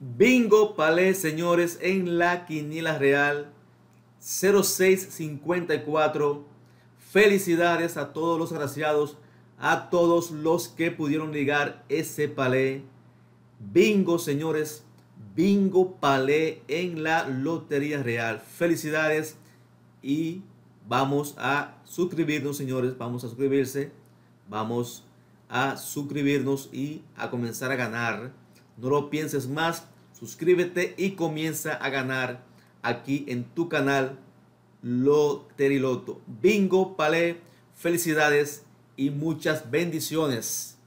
Bingo Palé, señores, en la Quiniela Real 0654. Felicidades a todos los agraciados, a todos los que pudieron ligar ese palé. Bingo, señores, bingo palé en la Lotería Real. Felicidades y vamos a suscribirnos, señores, vamos a suscribirse, vamos a suscribirnos y a comenzar a ganar no lo pienses más, suscríbete y comienza a ganar aquí en tu canal Loteriloto. Bingo, palé, felicidades y muchas bendiciones.